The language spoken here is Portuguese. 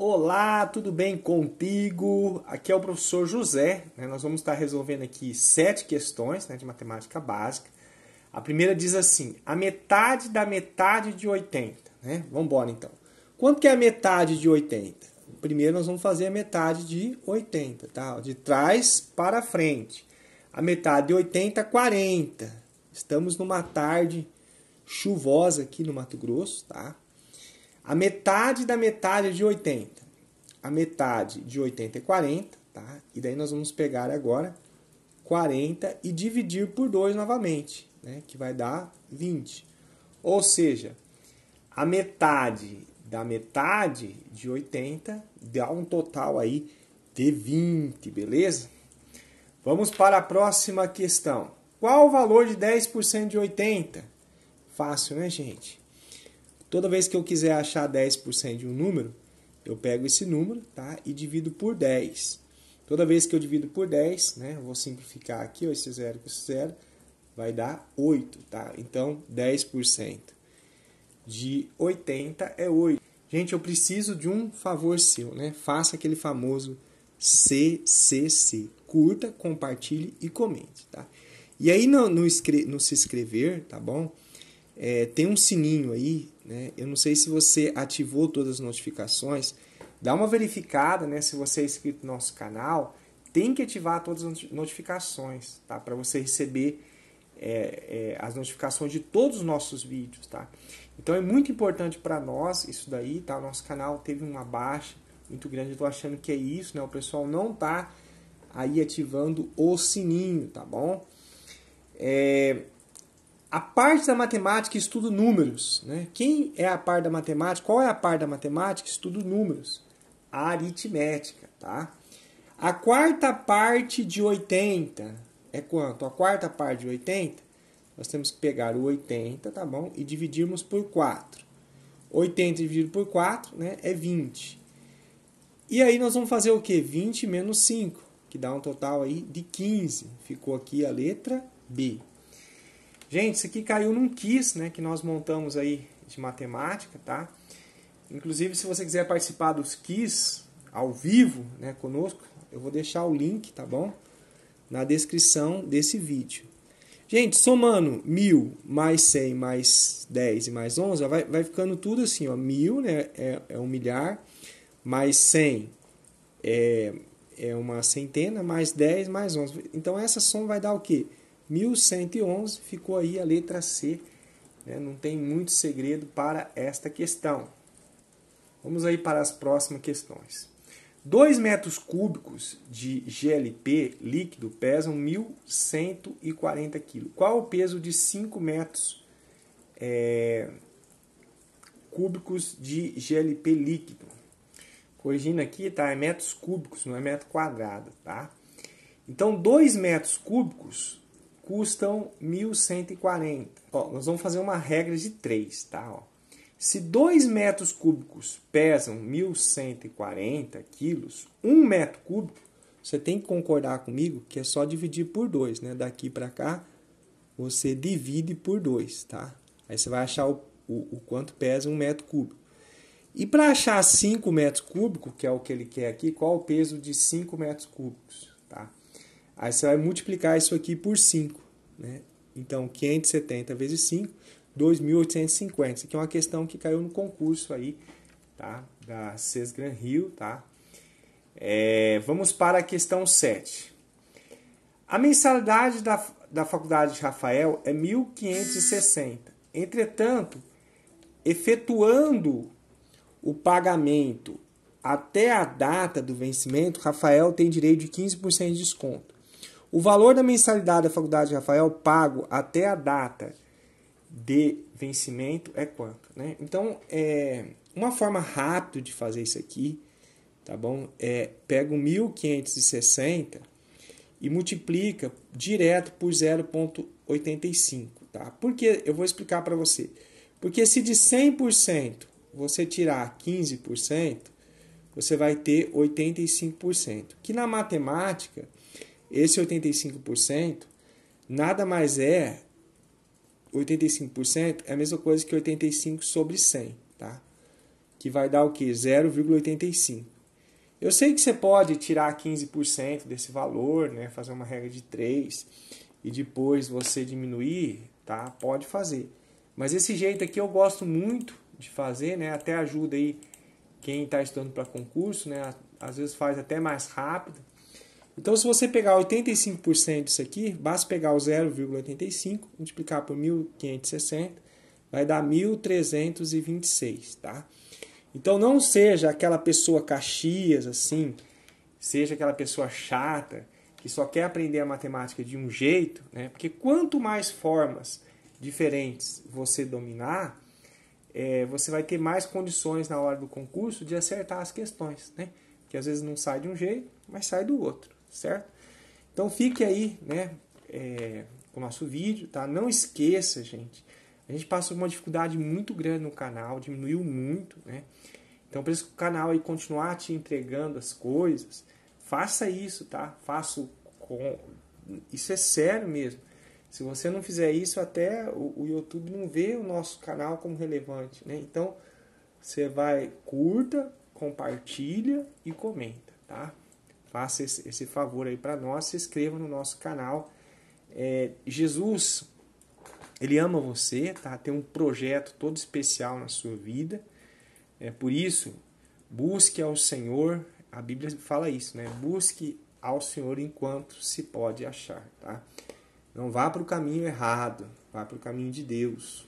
Olá, tudo bem contigo? Aqui é o professor José. Né? Nós vamos estar resolvendo aqui sete questões né, de matemática básica. A primeira diz assim: a metade da metade de 80. Né? Vamos embora então. Quanto que é a metade de 80? Primeiro nós vamos fazer a metade de 80, tá? De trás para frente. A metade de 80 é 40. Estamos numa tarde chuvosa aqui no Mato Grosso, tá? A metade da metade de 80. A metade de 80 é 40, tá? E daí nós vamos pegar agora 40 e dividir por 2 novamente, né? Que vai dar 20. Ou seja, a metade da metade de 80 dá um total aí de 20, beleza? Vamos para a próxima questão. Qual o valor de 10% de 80? Fácil, né, gente? Toda vez que eu quiser achar 10% de um número, eu pego esse número tá? e divido por 10. Toda vez que eu divido por 10, né, eu vou simplificar aqui, ó, esse zero com esse zero, vai dar 8. Tá? Então, 10% de 80 é 8. Gente, eu preciso de um favor seu, né? Faça aquele famoso CCC. Curta, compartilhe e comente, tá? E aí no, no, no se inscrever, tá bom? É, tem um sininho aí né? Eu não sei se você ativou todas as notificações. Dá uma verificada né, se você é inscrito no nosso canal. Tem que ativar todas as notificações tá? para você receber é, é, as notificações de todos os nossos vídeos. Tá? Então é muito importante para nós isso daí. Tá? O nosso canal teve uma baixa muito grande. Eu estou achando que é isso. Né? O pessoal não está aí ativando o sininho, tá bom? É, a parte da matemática que estuda números. Né? Quem é a parte da matemática? Qual é a parte da matemática que estuda números? A aritmética, tá? A quarta parte de 80 é quanto? A quarta parte de 80, nós temos que pegar o 80, tá bom? E dividirmos por 4. 80 dividido por 4 né, é 20. E aí nós vamos fazer o quê? 20 menos 5, que dá um total aí de 15. Ficou aqui a letra B. Gente, isso aqui caiu num quiz, né, que nós montamos aí de matemática, tá? Inclusive, se você quiser participar dos quiz ao vivo, né, conosco, eu vou deixar o link, tá bom? Na descrição desse vídeo. Gente, somando 1.000 mais 100 mais 10 e mais 11, vai, vai ficando tudo assim, ó. 1.000 né, é, é um milhar, mais 100 é, é uma centena, mais 10 mais 11. Então, essa soma vai dar o quê? 1111 ficou aí a letra C. Né? Não tem muito segredo para esta questão. Vamos aí para as próximas questões. 2 metros cúbicos de GLP líquido pesam 1.140 kg. Qual o peso de 5 metros é, cúbicos de GLP líquido? Corrigindo aqui, tá? É metros cúbicos, não é metro quadrado, tá? Então, 2 metros cúbicos custam 1.140. Ó, nós vamos fazer uma regra de 3, tá? Ó. Se 2 metros cúbicos pesam 1.140 quilos, 1 um metro cúbico, você tem que concordar comigo que é só dividir por 2, né? Daqui para cá, você divide por 2, tá? Aí você vai achar o, o, o quanto pesa 1 um metro cúbico. E para achar 5 metros cúbicos, que é o que ele quer aqui, qual o peso de 5 metros cúbicos? Aí você vai multiplicar isso aqui por 5. Né? Então, 570 vezes 5, 2.850. Isso aqui é uma questão que caiu no concurso aí, tá? Da CES Gran Rio, tá? É, vamos para a questão 7. A mensalidade da, da Faculdade de Rafael é 1.560. Entretanto, efetuando o pagamento até a data do vencimento, Rafael tem direito de 15% de desconto. O valor da mensalidade da Faculdade Rafael pago até a data de vencimento é quanto, né? Então, é uma forma rápida de fazer isso aqui, tá bom? É pega 1560 e multiplica direto por 0.85, tá? Porque eu vou explicar para você. Porque se de 100% você tirar 15%, você vai ter 85%, que na matemática esse 85% nada mais é 85% é a mesma coisa que 85 sobre 100, tá? Que vai dar o que? 0,85. Eu sei que você pode tirar 15% desse valor, né? Fazer uma regra de 3 e depois você diminuir, tá? Pode fazer. Mas esse jeito aqui eu gosto muito de fazer, né? Até ajuda aí quem está estudando para concurso, né? Às vezes faz até mais rápido. Então, se você pegar 85% disso aqui, basta pegar o 0,85, multiplicar por 1.560, vai dar 1.326, tá? Então, não seja aquela pessoa caxias, assim, seja aquela pessoa chata, que só quer aprender a matemática de um jeito, né? Porque quanto mais formas diferentes você dominar, é, você vai ter mais condições na hora do concurso de acertar as questões, né? Que às vezes não sai de um jeito, mas sai do outro certo? Então fique aí, né, é, com o nosso vídeo, tá? Não esqueça, gente, a gente passou uma dificuldade muito grande no canal, diminuiu muito, né? Então para esse canal aí continuar te entregando as coisas, faça isso, tá? Faça com... Isso é sério mesmo. Se você não fizer isso, até o, o YouTube não vê o nosso canal como relevante, né? Então, você vai curta, compartilha e comenta, tá? faça esse, esse favor aí para nós, se inscreva no nosso canal. É, Jesus, ele ama você, tá? Tem um projeto todo especial na sua vida. É por isso, busque ao Senhor. A Bíblia fala isso, né? Busque ao Senhor enquanto se pode achar, tá? Não vá para o caminho errado, vá para o caminho de Deus.